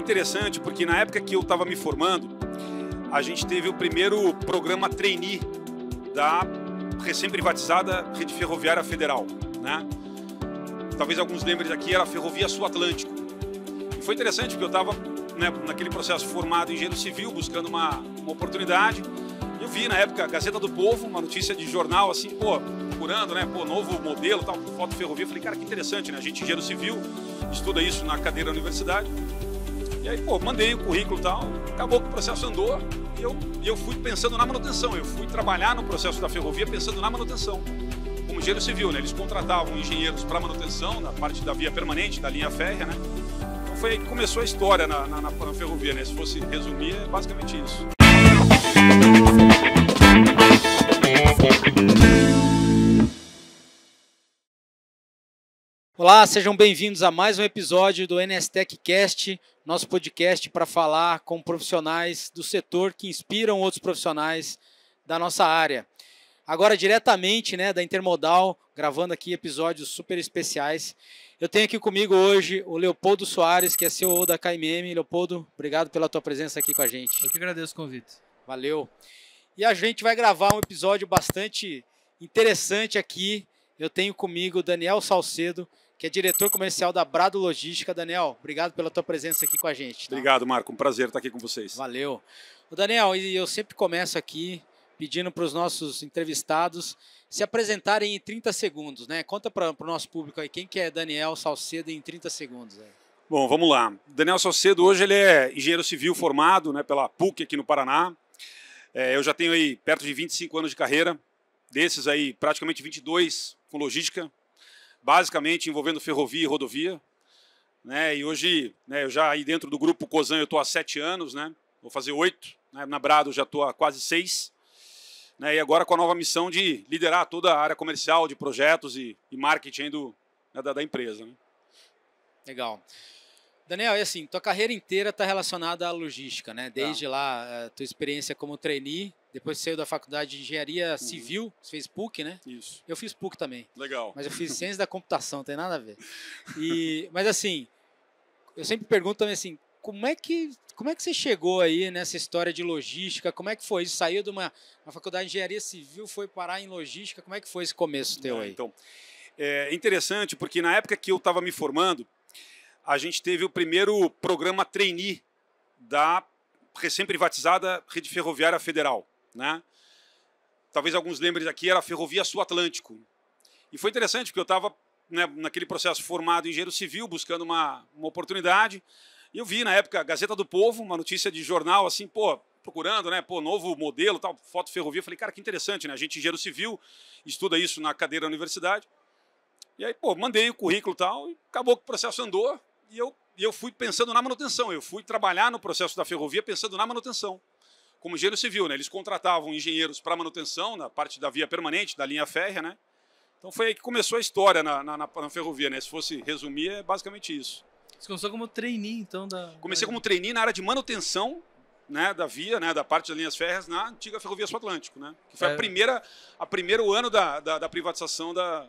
interessante porque na época que eu estava me formando, a gente teve o primeiro programa trainee da recém-privatizada Rede Ferroviária Federal, né? Talvez alguns lembrem aqui era a Ferrovia Sul Atlântico. E foi interessante porque eu estava né, naquele processo formado em engenheiro civil, buscando uma, uma oportunidade. Eu vi na época a Gazeta do Povo, uma notícia de jornal assim, pô, procurando, né, pô, novo modelo, tal, foto ferrovia. Eu falei, cara, que interessante, né? A gente engenheiro civil estuda isso na cadeira da universidade. E aí, pô, mandei o currículo e tal, acabou que o processo andou e eu, e eu fui pensando na manutenção. Eu fui trabalhar no processo da ferrovia pensando na manutenção. Como engenheiro civil, né? Eles contratavam engenheiros para manutenção, na parte da via permanente, da linha férrea, né? Então foi aí que começou a história na, na, na, na ferrovia, né? Se fosse resumir, é basicamente isso. Olá, sejam bem-vindos a mais um episódio do NSTEC Cast, nosso podcast para falar com profissionais do setor que inspiram outros profissionais da nossa área. Agora diretamente, né, da Intermodal, gravando aqui episódios super especiais. Eu tenho aqui comigo hoje o Leopoldo Soares, que é CEO da KMM. Leopoldo, obrigado pela tua presença aqui com a gente. Eu que agradeço o convite. Valeu. E a gente vai gravar um episódio bastante interessante aqui. Eu tenho comigo o Daniel Salcedo, que é diretor comercial da Brado Logística. Daniel, obrigado pela tua presença aqui com a gente. Tá? Obrigado, Marco. Um prazer estar aqui com vocês. Valeu. O Daniel, e eu sempre começo aqui pedindo para os nossos entrevistados se apresentarem em 30 segundos, né? Conta para o nosso público aí quem que é Daniel Salcedo em 30 segundos. Aí. É. Bom, vamos lá. Daniel Salcedo hoje ele é engenheiro civil formado né, pela PUC aqui no Paraná. É, eu já tenho aí perto de 25 anos de carreira, desses aí praticamente 22 com logística, basicamente envolvendo ferrovia e rodovia. Né? E hoje, né, eu já aí dentro do grupo Cosan eu estou há sete anos, né? vou fazer oito, né? na Brado já estou há quase seis. Né? E agora com a nova missão de liderar toda a área comercial de projetos e, e marketing do, né, da, da, empresa. Né? Legal. Daniel, e assim, tua carreira inteira está relacionada à logística, né? Tá. Desde tá. lá, eh, tua experiência como trainee depois saiu da faculdade de engenharia uhum. civil, fez PUC, né? Isso. Eu fiz PUC também. Legal. Mas eu fiz ciência da computação, não tem nada a ver. E, mas assim, eu sempre pergunto também assim, como é que como é que você chegou aí nessa história de logística? Como é que foi isso? Saiu de uma, uma faculdade de engenharia civil, foi parar em logística? Como é que foi esse começo teu é, aí? Então, é interessante porque na época que eu estava me formando, a gente teve o primeiro programa trainee da recém-privatizada Rede Ferroviária Federal. Né? Talvez alguns lembrem daqui, era a Ferrovia Sul Atlântico. E foi interessante, porque eu estava né, naquele processo formado em engenheiro civil, buscando uma, uma oportunidade, e eu vi na época a Gazeta do Povo, uma notícia de jornal, assim, pô, procurando, né, pô, novo modelo, tal, foto ferrovia. Falei, cara, que interessante, né? A gente engenheiro civil, estuda isso na cadeira da universidade. E aí, pô, mandei o currículo tal, e acabou que o processo andou, e eu, e eu fui pensando na manutenção. Eu fui trabalhar no processo da ferrovia pensando na manutenção como engenheiro civil, né? Eles contratavam engenheiros para manutenção na parte da via permanente, da linha férrea, né? Então foi aí que começou a história na, na, na ferrovia, né? Se fosse resumir, é basicamente isso. Você começou como trainee, então? Da... Comecei como trainee na área de manutenção né, da via, né, da parte das linhas férreas na antiga Ferrovia Sul Atlântico, né? Que foi é. a primeira, a primeiro ano da, da, da privatização da...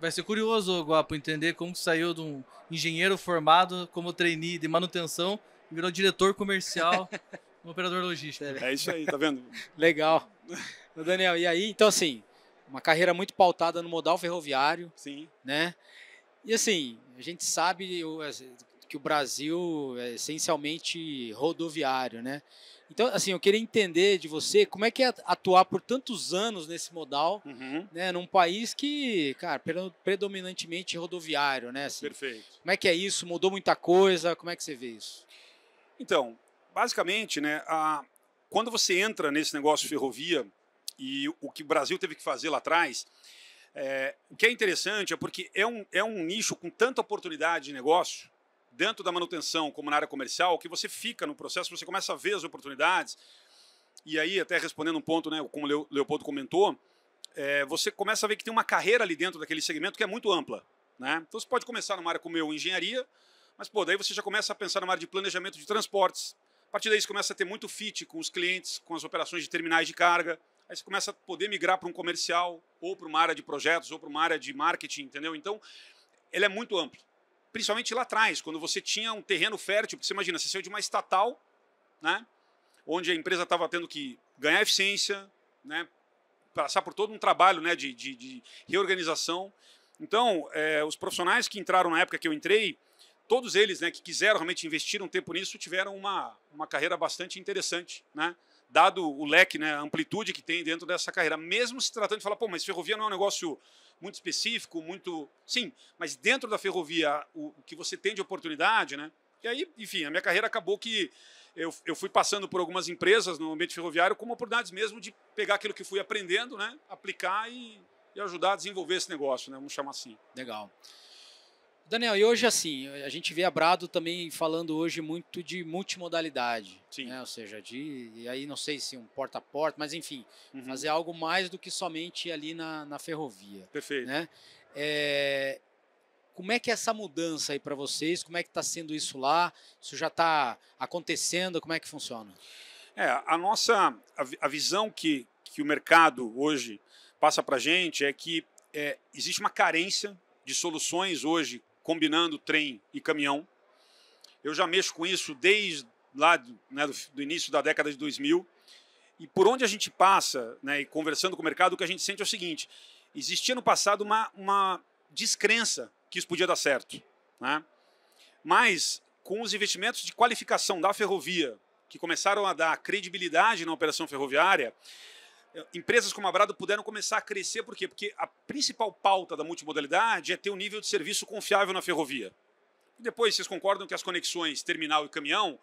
Vai ser curioso, Guapo, entender como saiu de um engenheiro formado como trainee de manutenção e virou diretor comercial Um operador logístico. É isso aí, tá vendo? Legal. Daniel, e aí, então assim, uma carreira muito pautada no modal ferroviário. Sim. Né? E assim, a gente sabe que o Brasil é essencialmente rodoviário, né? Então, assim, eu queria entender de você como é que é atuar por tantos anos nesse modal, uhum. né? Num país que, cara, predominantemente rodoviário, né? Assim, Perfeito. Como é que é isso? Mudou muita coisa? Como é que você vê isso? Então, basicamente, né, a, quando você entra nesse negócio de ferrovia e o que o Brasil teve que fazer lá atrás, é, o que é interessante é porque é um, é um nicho com tanta oportunidade de negócio, tanto da manutenção como na área comercial, que você fica no processo, você começa a ver as oportunidades. E aí, até respondendo um ponto, né, como o Leopoldo comentou, é, você começa a ver que tem uma carreira ali dentro daquele segmento que é muito ampla. Né? Então você pode começar numa área como eu, engenharia, mas pô, daí você já começa a pensar numa área de planejamento de transportes, partir daí você começa a ter muito fit com os clientes, com as operações de terminais de carga. Aí você começa a poder migrar para um comercial, ou para uma área de projetos, ou para uma área de marketing, entendeu? Então, ele é muito amplo. Principalmente lá atrás, quando você tinha um terreno fértil, porque você imagina, você saiu de uma estatal, né? onde a empresa estava tendo que ganhar eficiência, né? passar por todo um trabalho né? de, de, de reorganização. Então, é, os profissionais que entraram na época que eu entrei, todos eles né, que quiseram realmente investir um tempo nisso tiveram uma, uma carreira bastante interessante, né? dado o leque, né, a amplitude que tem dentro dessa carreira. Mesmo se tratando de falar, pô, mas ferrovia não é um negócio muito específico, muito. Sim, mas dentro da ferrovia, o, o que você tem de oportunidade, né? E aí, enfim, a minha carreira acabou que eu, eu fui passando por algumas empresas no ambiente ferroviário com oportunidades mesmo de pegar aquilo que fui aprendendo, né, aplicar e, e ajudar a desenvolver esse negócio, né, vamos chamar assim. Legal. Daniel, e hoje assim, a gente vê a Brado também falando hoje muito de multimodalidade. Sim. Né? Ou seja, de. E aí não sei se um porta a porta, mas enfim, uhum. fazer algo mais do que somente ali na, na ferrovia. Perfeito. Né? É, como é que é essa mudança aí para vocês? Como é que está sendo isso lá? Isso já está acontecendo? Como é que funciona? É, a nossa a, a visão que, que o mercado hoje passa para a gente é que é, existe uma carência de soluções hoje combinando trem e caminhão. Eu já mexo com isso desde lá do, né, do, do início da década de 2000. E por onde a gente passa, né, e conversando com o mercado, o que a gente sente é o seguinte: existia no passado uma, uma descrença que isso podia dar certo. Né? Mas com os investimentos de qualificação da ferrovia, que começaram a dar credibilidade na operação ferroviária, empresas como a Brado puderam começar a crescer, por quê? Porque a principal pauta da multimodalidade é ter um nível de serviço confiável na ferrovia. E depois, vocês concordam que as conexões terminal e caminhão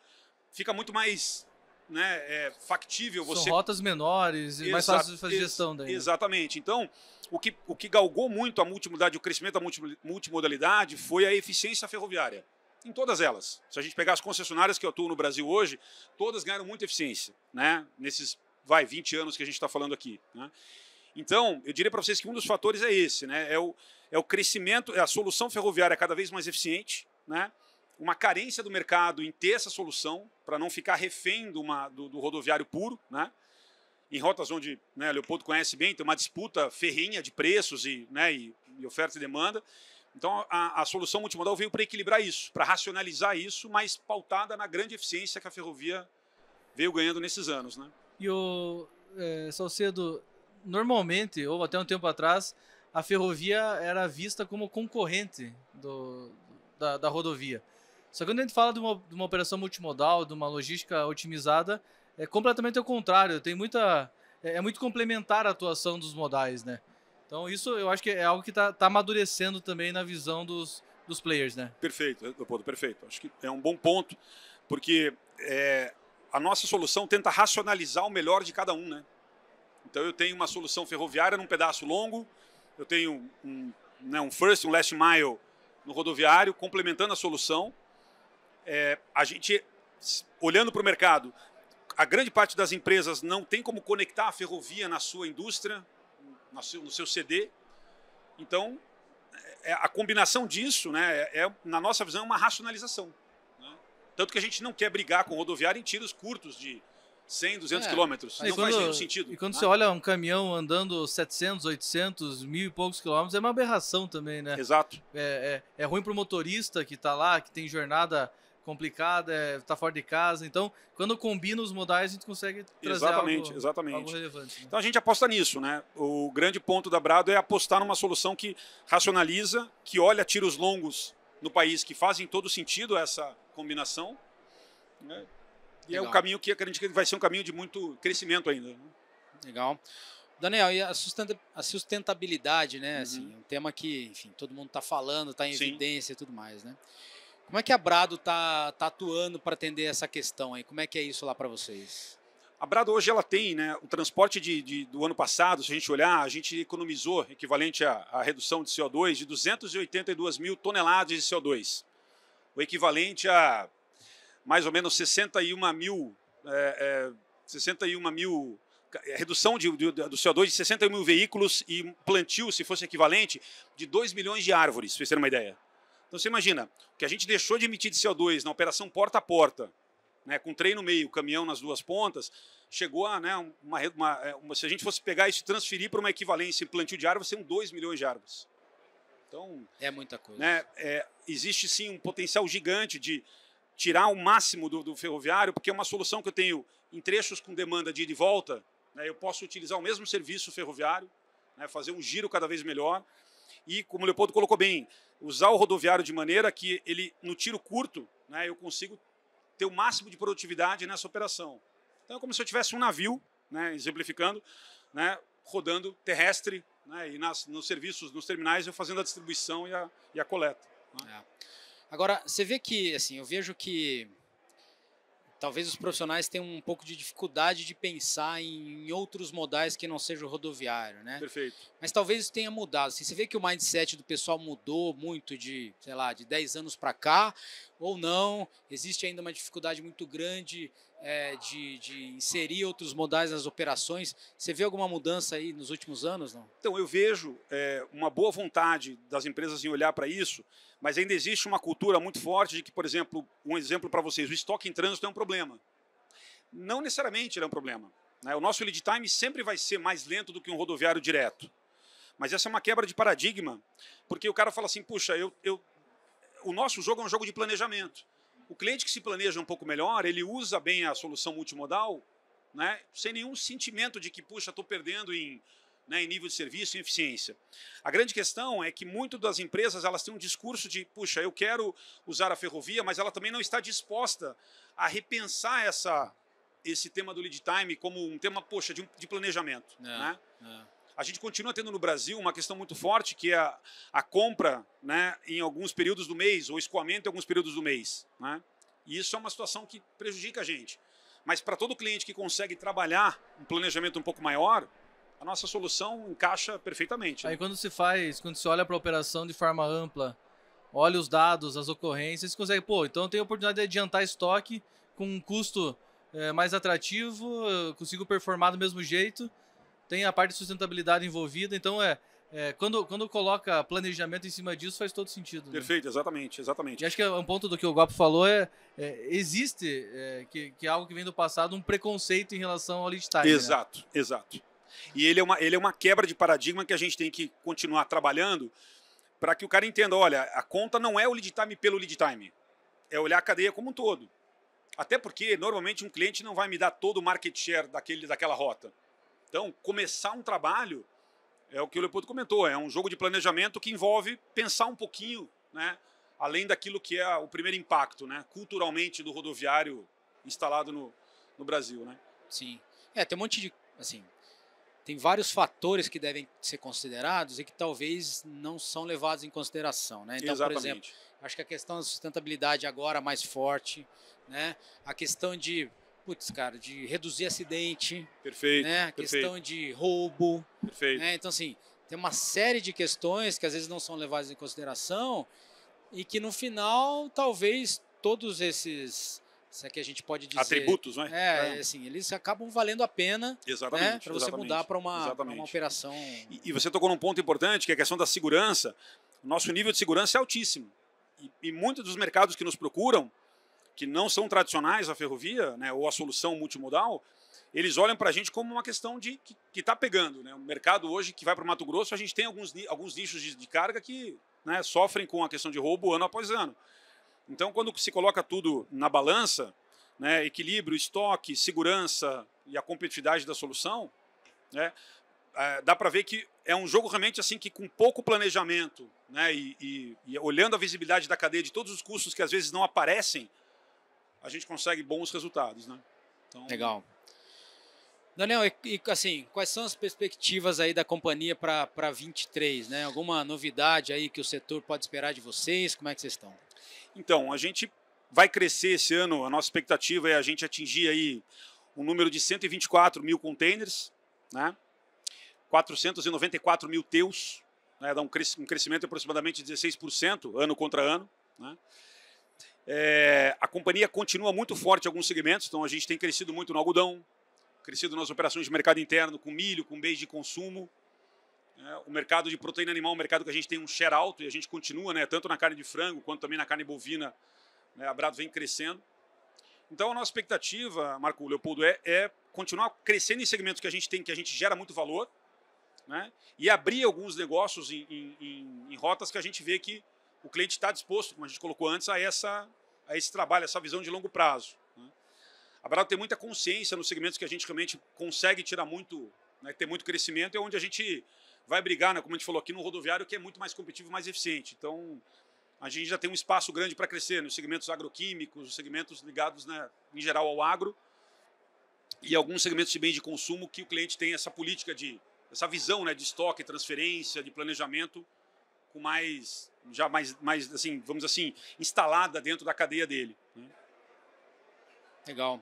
fica muito mais né, é, factível você... São rotas menores e Exa mais fácil de fazer gestão daí. Né? Exatamente. Então, o que, o que galgou muito a multimodalidade, o crescimento da multimodalidade foi a eficiência ferroviária. Em todas elas. Se a gente pegar as concessionárias que atuam no Brasil hoje, todas ganharam muita eficiência né, nesses vai, 20 anos que a gente está falando aqui. Né? Então, eu diria para vocês que um dos fatores é esse, né? É o, é o crescimento, é a solução ferroviária cada vez mais eficiente, né? Uma carência do mercado em ter essa solução para não ficar refém uma, do, do, rodoviário puro, né? Em rotas onde né, Leopoldo conhece bem, tem uma disputa ferrenha de preços e, né, e, e oferta e demanda. Então, a, a solução multimodal veio para equilibrar isso, para racionalizar isso, mas pautada na grande eficiência que a ferrovia veio ganhando nesses anos, né? E o é, Salcedo, normalmente, ou até um tempo atrás, a ferrovia era vista como concorrente do, da, da rodovia. Só que quando a gente fala de uma, de uma operação multimodal, de uma logística otimizada, é completamente o contrário. Tem muita é, é, muito complementar a atuação dos modais, né? Então isso eu acho que é algo que está tá amadurecendo também na visão dos, dos players, né? Perfeito, Leopoldo, perfeito. Acho que é um bom ponto, porque é, a nossa solução tenta racionalizar o melhor de cada um, né? Então eu tenho uma solução ferroviária num pedaço longo, eu tenho um, né, um first, um last mile no rodoviário, complementando a solução. É, a gente, olhando para o mercado, a grande parte das empresas não tem como conectar a ferrovia na sua indústria, no seu, no seu CD. Então, é, a combinação disso, né, é, é, na nossa visão, é uma racionalização. Tanto que a gente não quer brigar com o rodoviário em tiros curtos de 100, 200 é. quilômetros. Não quando, faz nenhum sentido. E quando né? você olha um caminhão andando 700, 800, mil e poucos quilômetros, é uma aberração também, né? Exato. É, é, é ruim para o motorista que está lá, que tem jornada complicada, está é, tá fora de casa. Então, quando combina os modais, a gente consegue trazer exatamente, algo, exatamente. algo relevante. Né? Então, a gente aposta nisso. né? O grande ponto da Brado é apostar numa solução que racionaliza, que olha tiros longos no país que fazem todo sentido essa combinação. Né? E é Legal. é um caminho que acredito que vai ser um caminho de muito crescimento ainda. Né? Legal. Daniel, e a sustentabilidade, né? Uhum. Assim, é um tema que, enfim, todo mundo está falando, está em Sim. evidência e tudo mais, né? Como é que a Brado está tá atuando para atender essa questão aí? Como é que é isso lá para vocês? A Brado hoje ela tem né, o transporte de, de, do ano passado, se a gente olhar, a gente economizou, equivalente à, à redução de CO2, de 282 mil toneladas de CO2, o equivalente a mais ou menos 61 mil, é, é, 61 mil é, redução de, de, do CO2 de 60 mil veículos e plantio, se fosse equivalente, de 2 milhões de árvores, para vocês terem uma ideia. Então você imagina, o que a gente deixou de emitir de CO2 na operação porta a porta, né, com trem no meio, caminhão nas duas pontas, chegou a, né, uma, uma, é, uma, se a gente fosse pegar isso e transferir para uma equivalência em plantio de árvores, seriam 2 milhões de árvores. Então, é muita coisa. Né, é, existe sim um potencial gigante de tirar o máximo do, do, ferroviário, porque é uma solução que eu tenho em trechos com demanda de ida e volta, né, eu posso utilizar o mesmo serviço ferroviário, né, fazer um giro cada vez melhor. E, como o Leopoldo colocou bem, usar o rodoviário de maneira que ele, no tiro curto, né, eu consigo ter o máximo de produtividade nessa operação. Então é como se eu tivesse um navio, né, exemplificando, né, rodando terrestre né, e nas, nos serviços, nos terminais, eu fazendo a distribuição e a, e a coleta. Né? É. Agora, você vê que, assim, eu vejo que talvez os profissionais tenham um pouco de dificuldade de pensar em outros modais que não seja o rodoviário, né? Perfeito. Mas talvez isso tenha mudado. Assim, você vê que o mindset do pessoal mudou muito de, sei lá, de 10 anos para cá ou não? Existe ainda uma dificuldade muito grande é, de, de, inserir outros modais nas operações. Você vê alguma mudança aí nos últimos anos? Não? Então, eu vejo é, uma boa vontade das empresas em olhar para isso, mas ainda existe uma cultura muito forte de que, por exemplo, um exemplo para vocês, o estoque em trânsito é um problema. Não necessariamente ele é um problema. Né? O nosso lead time sempre vai ser mais lento do que um rodoviário direto. Mas essa é uma quebra de paradigma, porque o cara fala assim, puxa, eu, eu o nosso jogo é um jogo de planejamento. O cliente que se planeja um pouco melhor, ele usa bem a solução multimodal, né, sem nenhum sentimento de que, puxa, estou perdendo em, né, em nível de serviço e eficiência. A grande questão é que muitas das empresas elas têm um discurso de, puxa, eu quero usar a ferrovia, mas ela também não está disposta a repensar essa, esse tema do lead time como um tema, poxa, de, um, de planejamento. É, né? é. A gente continua tendo no Brasil uma questão muito forte que é a, a compra né, em alguns períodos do mês, ou escoamento em alguns períodos do mês. Né? E isso é uma situação que prejudica a gente. Mas para todo cliente que consegue trabalhar um planejamento um pouco maior, a nossa solução encaixa perfeitamente. Né? Aí quando se faz, quando se olha para a operação de forma ampla, olha os dados, as ocorrências, você consegue, pô, então tenho a oportunidade de adiantar estoque com um custo é, mais atrativo, consigo performar do mesmo jeito tem a parte de sustentabilidade envolvida, então é, é, quando, quando coloca planejamento em cima disso, faz todo sentido. Né? Perfeito, exatamente, exatamente. E acho que é um ponto do que o Gopo falou é, é existe, é, que, que é algo que vem do passado, um preconceito em relação ao lead time. Né? Exato, né? exato. E ele é, uma, ele é uma quebra de paradigma que a gente tem que continuar trabalhando para que o cara entenda, olha, a conta não é o lead time pelo lead time, é olhar a cadeia como um todo. Até porque, normalmente, um cliente não vai me dar todo o market share daquele, daquela rota. Então, começar um trabalho é o que o Leopoldo comentou, é um jogo de planejamento que envolve pensar um pouquinho, né, além daquilo que é o primeiro impacto, né, culturalmente do rodoviário instalado no, no Brasil, né? Sim. É, tem um monte de, assim, tem vários fatores que devem ser considerados e que talvez não são levados em consideração, né? Então, Exatamente. por exemplo, acho que a questão da sustentabilidade agora mais forte, né? A questão de putz, cara, de reduzir acidente. Perfeito. Né? Perfeito. Questão de roubo. Perfeito. Né? Então, assim, tem uma série de questões que às vezes não são levadas em consideração e que no final, talvez, todos esses. Se é que a gente pode dizer. Atributos, né? É, é. assim, eles acabam valendo a pena né? para você mudar para uma, uma, operação. E, e, você tocou num ponto importante, que é a questão da segurança. O nosso nível de segurança é altíssimo. e, e muitos dos mercados que nos procuram que não são tradicionais à ferrovia, né, ou a solução multimodal, eles olham para a gente como uma questão de que está pegando. Né? O mercado hoje que vai para o Mato Grosso, a gente tem alguns, alguns nichos de, de carga que né, sofrem com a questão de roubo ano após ano. Então, quando se coloca tudo na balança, né, equilíbrio, estoque, segurança e a competitividade da solução, né, é, dá para ver que é um jogo realmente assim que com pouco planejamento né, e, e, e olhando a visibilidade da cadeia de todos os custos que às vezes não aparecem, a gente consegue bons resultados, né? Então... Legal. Daniel, e, e, assim, quais são as perspectivas aí da companhia para 23, né? Alguma novidade aí que o setor pode esperar de vocês? Como é que vocês estão? Então, a gente vai crescer esse ano. A nossa expectativa é a gente atingir aí um número de 124 mil containers, né? 494 mil teus, né? dá um, crescimento de aproximadamente 16% ano contra ano. Né? É, a companhia continua muito forte em alguns segmentos, então a gente tem crescido muito no algodão, crescido nas operações de mercado interno, com milho, com beijo de consumo. É, o mercado de proteína animal é um mercado que a gente tem um share alto e a gente continua, né, tanto na carne de frango quanto também na carne bovina, né, a Brado vem crescendo. Então a nossa expectativa, Marco Leopoldo, é, é, continuar crescendo em segmentos que a gente tem, que a gente gera muito valor, né? E abrir alguns negócios em, em, em, em rotas que a gente vê que o cliente está disposto, como a gente colocou antes, a, essa, a esse trabalho, a essa visão de longo prazo. Né? A Bravo tem muita consciência nos segmentos que a gente realmente consegue tirar muito, né, ter muito crescimento, é onde a gente vai brigar, né, como a gente falou aqui, no rodoviário, que é muito mais competitivo, mais eficiente. Então, a gente já tem um espaço grande para crescer nos segmentos agroquímicos, nos segmentos ligados, né, em geral, ao agro, e alguns segmentos de bem de consumo que o cliente tem essa política de, essa visão né, de estoque, transferência, de planejamento, com mais, já mais, mais assim, vamos assim, instalada dentro da cadeia dele. Né? Legal.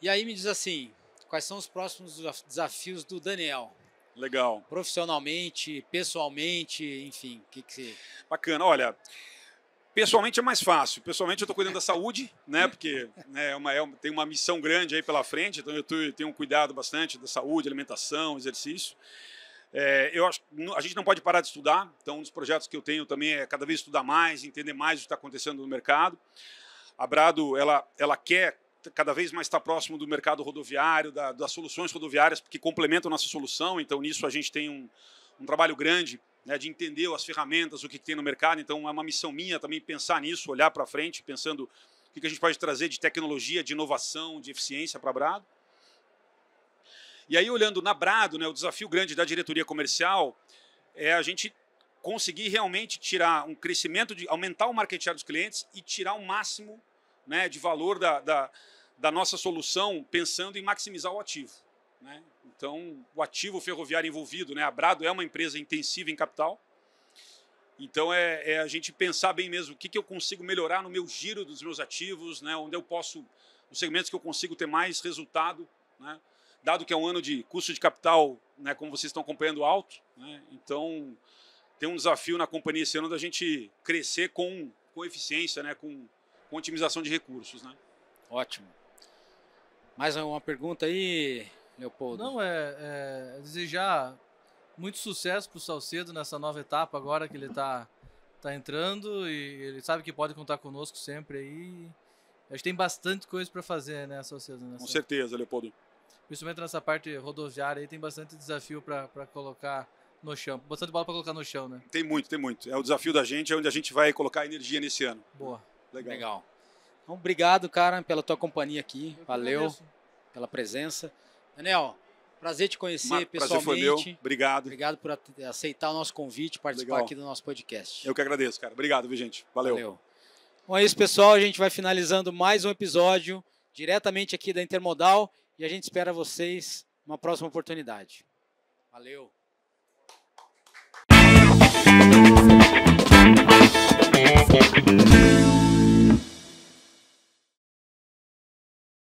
E aí me diz assim, quais são os próximos desafios do Daniel? Legal. Profissionalmente, pessoalmente, enfim, o que que você... Bacana, olha... Pessoalmente é mais fácil. Pessoalmente eu estou cuidando da saúde, né? Porque né, é uma, é uma, tem uma missão grande aí pela frente, então eu tenho um cuidado bastante da saúde, alimentação, exercício. É, eu acho, a gente não pode parar de estudar, então um dos projetos que eu tenho também é cada vez estudar mais, entender mais o que está acontecendo no mercado. A Brado, ela, ela quer cada vez mais estar próximo do mercado rodoviário, da, das soluções rodoviárias que complementam nossa solução, então nisso a gente tem um, um trabalho grande né, de entender as ferramentas, o que, tem no mercado, então é uma missão minha também pensar nisso, olhar para frente, pensando o que, que a gente pode trazer de tecnologia, de inovação, de eficiência para a Brado. E aí, olhando na Brado, né, o desafio grande da diretoria comercial é a gente conseguir realmente tirar um crescimento, de aumentar o market share dos clientes e tirar o máximo né, de valor da, da, da nossa solução, pensando em maximizar o ativo. Né? Então, o ativo ferroviário envolvido, né? a Brado é uma empresa intensiva em capital, então é, é a gente pensar bem mesmo o que, que eu consigo melhorar no meu giro dos meus ativos, né? onde eu posso, os segmentos que eu consigo ter mais resultado, né? dado que é um ano de custo de capital, né, como vocês estão acompanhando, alto. Né, então, tem um desafio na companhia esse ano da gente crescer com, com eficiência, né, com, com otimização de recursos. Né. Ótimo. Mais uma pergunta aí, Leopoldo? Não, é, é, é desejar muito sucesso para o Salcedo nessa nova etapa agora que ele está tá entrando e ele sabe que pode contar conosco sempre aí. Acho que tem bastante coisa para fazer, né, Salcedo? Nessa... Com certeza, Leopoldo principalmente nessa parte rodoviária, aí tem bastante desafio para colocar no chão, bastante bola para colocar no chão, né? Tem muito, tem muito. É o desafio da gente, é onde a gente vai colocar energia nesse ano. Boa. Legal. Legal. Então, obrigado, cara, pela tua companhia aqui. Eu Valeu agradeço. pela presença. Daniel, prazer te conhecer Marco, pessoalmente. Prazer foi meu. Obrigado. Obrigado por aceitar o nosso convite, participar Legal. aqui do nosso podcast. Eu que agradeço, cara. Obrigado, viu, gente? Valeu. Valeu. Bom, é isso, pessoal. A gente vai finalizando mais um episódio diretamente aqui da Intermodal. E a gente espera vocês uma próxima oportunidade. Valeu! Thank you.